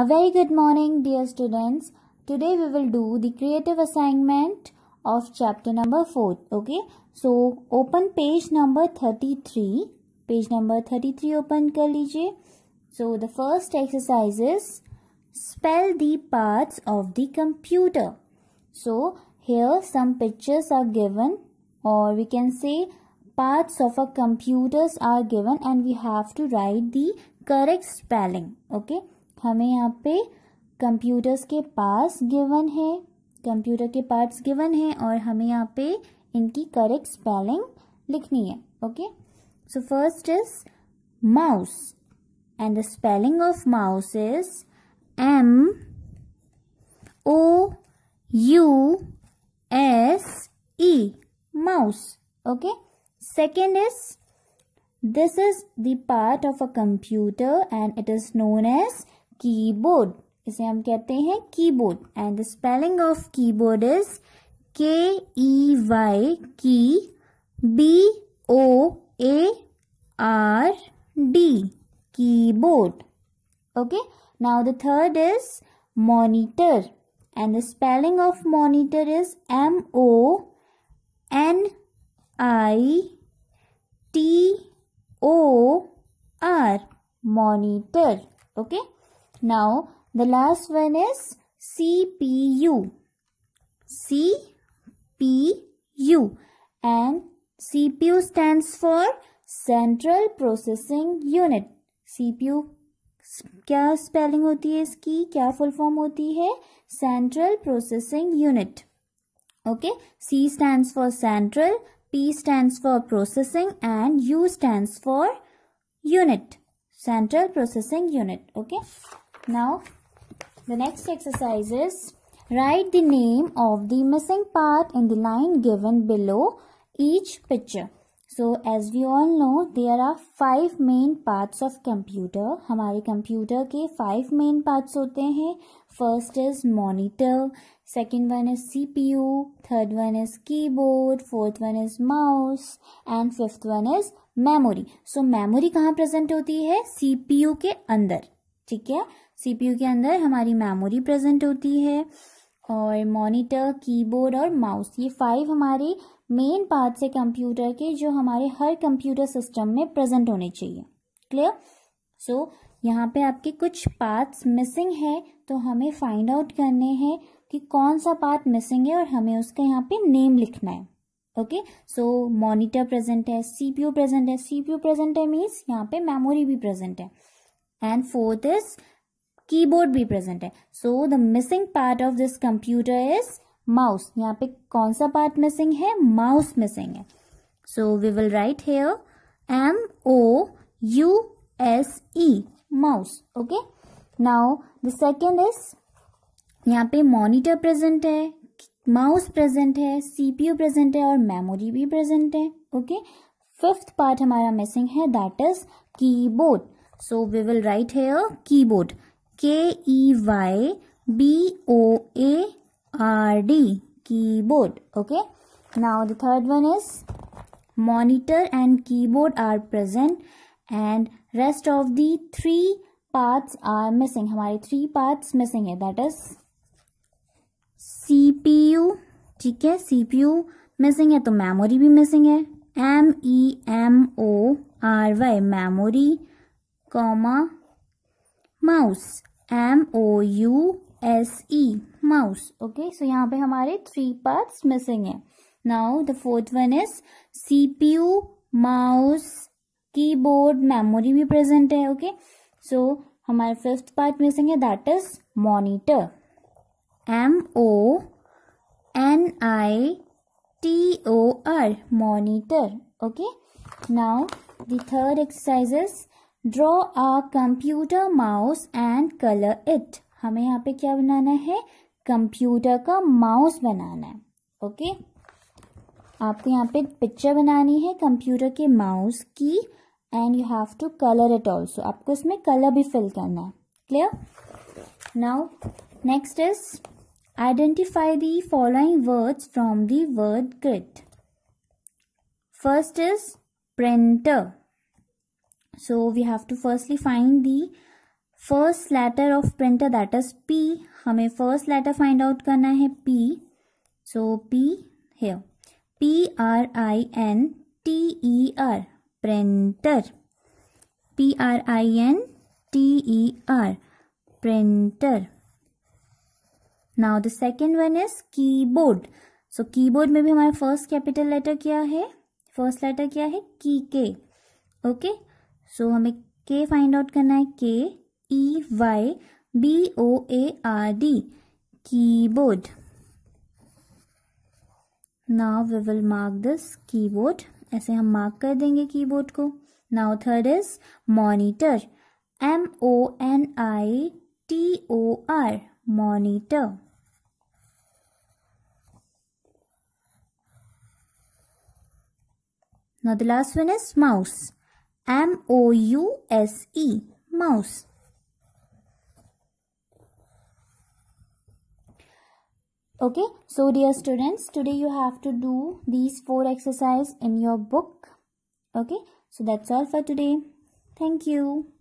A very good morning dear students. Today we will do the creative assignment of chapter number 4. Okay. So open page number 33. Page number 33 open kar lijiye. So the first exercise is spell the parts of the computer. So here some pictures are given or we can say parts of a computers are given and we have to write the correct spelling. Okay. हमें यहाँ पे computers के पास given है computer के parts given है और हमें यहाँ पे इनकी करेक्ट स्पेलिंग लिखनी है okay so first is mouse and the spelling of mouse is M O U S E mouse okay second is this is the part of a computer and it is known as keyboard इसे हम कहते हैं keyboard and the spelling of keyboard is K E Y की B O A R D keyboard okay now the third is monitor and the spelling of monitor is M O N I T O R monitor okay Now, the last one is CPU. CPU. And CPU stands for Central Processing Unit. CPU kya spelling hoti hai iski? Kya full form hoti hai? Central Processing Unit. Okay. C stands for Central. P stands for Processing. And U stands for Unit. Central Processing Unit. Okay. Now, the next exercise is write the name of the missing part in the line given below each picture. So, as we all know, there are five main parts of computer. hamare computer ke five main parts hote hain First is monitor, second one is CPU, third one is keyboard, fourth one is mouse, and fifth one is memory. So, memory kahan present hoti hai CPU ke andar ठीक है? CPU के अंदर हमारी memory present होती है और monitor keyboard और mouse ये फाइव हमारे मेन पार्ट्स है कंप्यूटर के जो हमारे हर कंप्यूटर सिस्टम में प्रेजेंट होने चाहिए क्लियर सो so, यहाँ पे आपके कुछ पार्ट्स मिसिंग है तो हमें फाइंड आउट करने हैं कि कौन सा पार्ट मिसिंग है और हमें उसका यहाँ पे नेम लिखना है ओके सो मॉनिटर प्रेजेंट है सीपीयू प्रेजेंट है सीपीयू प्रेजेंट है मीन्स यहाँ पे मेमोरी भी प्रेजेंट है एंड फोर्थ इज कीबोर्ड भी प्रेजेंट है so the missing part of this computer is mouse यहाँ पे कौन सा पार्ट मिसिंग है माउस मिसिंग है so we will write here M O U S E mouse okay now the second is यहाँ पे मॉनिटर प्रेजेंट है mouse present है सीपीयू प्रेजेंट है और मेमोरी भी प्रेजेंट है ओके फिफ्थ पार्ट हमारा मिसिंग है that is keyboard so we will write here keyboard K E Y B O A R D keyboard okay now the third one is monitor and keyboard are present and rest of the three parts are missing हमारे three parts missing है that is CPU ठीक है CPU missing है तो memory भी missing है M E M O R Y memory comma mouse M O U S E mouse okay so यहाँ पे हमारे थ्री पार्ट्स मिसिंग है now the fourth one is CPU mouse keyboard memory भी present है okay okay? So so, हमारे fifth part missing है that is monitor M O N I T O R monitor okay now the third exercise is draw a computer mouse and colour it हमें यहाँ पे क्या बनाना है computer का mouse बनाना है okay आपको यहाँ पे पिक्चर बनानी है कंप्यूटर के माउस की and you have to colour it also आपको इसमें कलर भी फिल करना है clear now next is identify the following words from the word grid first is printer So we have to firstly find the first letter of printer that is P हमें first letter find out करना है P so P है P R I N T E R printer P R I N T E R printer now the second one is keyboard so keyboard में भी हमारा first capital letter क्या है first letter क्या है की के ओके सो so, हमें के फाइंड आउट करना है K E Y B O A R D keyboard now we will mark this keyboard ऐसे हम मार्क कर देंगे कीबोर्ड को now third is monitor M O N I T O R monitor now the last one is mouse M O U S E mouse. Okay, so dear students, today you have to do these four exercises in your book. Okay, so that's all for today. Thank you.